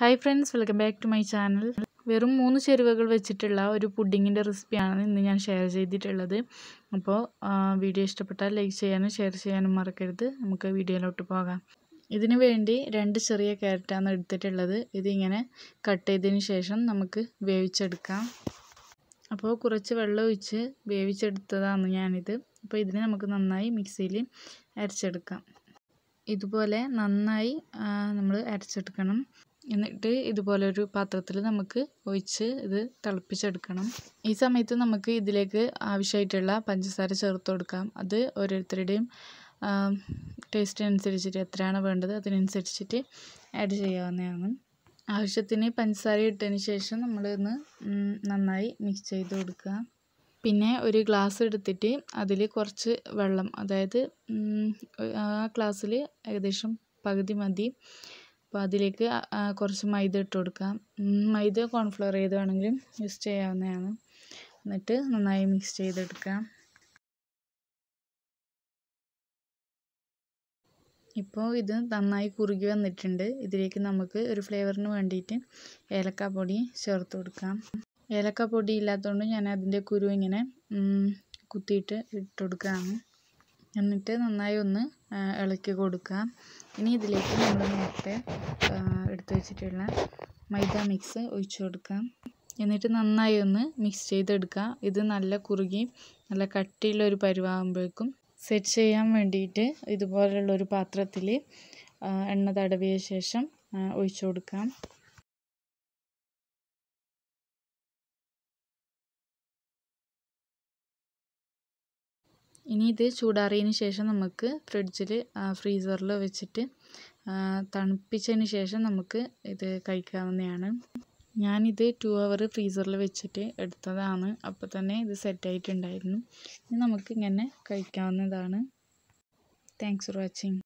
hi friends welcome back to my channel വെറും മൂന്ന് ചേരുവകൾ വെച്ചിട്ടുള്ള ഒരു പുഡിങ്ങിൻ്റെ റെസിപ്പിയാണ് ഇന്ന് ഞാൻ ഷെയർ ചെയ്തിട്ടുള്ളത് അപ്പോൾ വീഡിയോ ഇഷ്ടപ്പെട്ടാൽ ലൈക്ക് ചെയ്യാനും ഷെയർ ചെയ്യാനും മറക്കരുത് നമുക്ക് വീഡിയോയിലോട്ട് പോകാം ഇതിനു വേണ്ടി രണ്ട് ചെറിയ ക്യാരറ്റാണ് എടുത്തിട്ടുള്ളത് ഇതിങ്ങനെ കട്ട് ചെയ്തതിന് ശേഷം നമുക്ക് വേവിച്ചെടുക്കാം അപ്പോൾ കുറച്ച് വെള്ളം ഒഴിച്ച് വേവിച്ചെടുത്തതാണ് ഞാനിത് അപ്പോൾ ഇതിനെ നമുക്ക് നന്നായി മിക്സിയിൽ അരച്ചെടുക്കാം ഇതുപോലെ നന്നായി നമ്മൾ അരച്ചെടുക്കണം എന്നിട്ട് ഇതുപോലൊരു പാത്രത്തിൽ നമുക്ക് ഒഴിച്ച് ഇത് തിളപ്പിച്ചെടുക്കണം ഈ സമയത്ത് നമുക്ക് ഇതിലേക്ക് ആവശ്യമായിട്ടുള്ള പഞ്ചസാര ചേർത്ത് കൊടുക്കാം അത് ഓരോരുത്തരുടെയും ടേസ്റ്റിനനുസരിച്ചിട്ട് എത്രയാണ് വേണ്ടത് അതിനനുസരിച്ചിട്ട് ആഡ് ചെയ്യാവുന്നതാണ് ആവശ്യത്തിന് പഞ്ചസാര ഇട്ടതിന് ശേഷം നമ്മളിന്ന് നന്നായി മിക്സ് ചെയ്ത് കൊടുക്കുക പിന്നെ ഒരു ഗ്ലാസ് എടുത്തിട്ട് അതിൽ കുറച്ച് വെള്ളം അതായത് ആ ഗ്ലാസ്സിൽ ഏകദേശം പകുതി മതി അപ്പോൾ അതിലേക്ക് കുറച്ച് മൈദ ഇട്ട് കൊടുക്കാം മൈദ കോൺഫ്ലവർ ചെയ്ത് വേണമെങ്കിലും യൂസ് ചെയ്യാവുന്നതാണ് എന്നിട്ട് നന്നായി മിക്സ് ചെയ്തെടുക്കാം ഇപ്പോൾ ഇത് നന്നായി കുറുകി വന്നിട്ടുണ്ട് ഇതിലേക്ക് നമുക്ക് ഒരു ഫ്ലേവറിന് വേണ്ടിയിട്ട് ഏലക്കാപ്പൊടി ചേർത്ത് കൊടുക്കാം ഏലക്കാപ്പൊടി ഇല്ലാത്തതുകൊണ്ട് ഞാൻ അതിൻ്റെ കുരു ഇങ്ങനെ കുത്തിയിട്ട് ഇട്ട് കൊടുക്കുകയാണ് എന്നിട്ട് നന്നായി ഒന്ന് ഇളക്കി കൊടുക്കുക ഇനി ഇതിലേക്ക് നമ്മൾ നേരത്തെ എടുത്തു വെച്ചിട്ടുള്ള മൈദ മിക്സ് ഒഴിച്ചു കൊടുക്കാം എന്നിട്ട് നന്നായി ഒന്ന് മിക്സ് ചെയ്തെടുക്കുക ഇത് നല്ല കുറുകി നല്ല കട്ടിയുള്ള ഒരു പരുവാകുമ്പോഴേക്കും സെറ്റ് ചെയ്യാൻ വേണ്ടിയിട്ട് ഇതുപോലെയുള്ള ഒരു പാത്രത്തിൽ എണ്ണ തടവിയ ശേഷം ഒഴിച്ചു കൊടുക്കാം ഇനി ഇത് ചൂടാറിയതിന് ശേഷം നമുക്ക് ഫ്രിഡ്ജിൽ ഫ്രീസറിൽ വെച്ചിട്ട് തണുപ്പിച്ചതിന് ശേഷം നമുക്ക് ഇത് കഴിക്കാവുന്നതാണ് ഞാനിത് ടു അവർ ഫ്രീസറിൽ വെച്ചിട്ട് എടുത്തതാണ് അപ്പോൾ തന്നെ ഇത് സെറ്റായിട്ടുണ്ടായിരുന്നു ഇനി നമുക്ക് ഇങ്ങനെ കഴിക്കാവുന്നതാണ് താങ്ക്സ് ഫോർ വാച്ചിങ്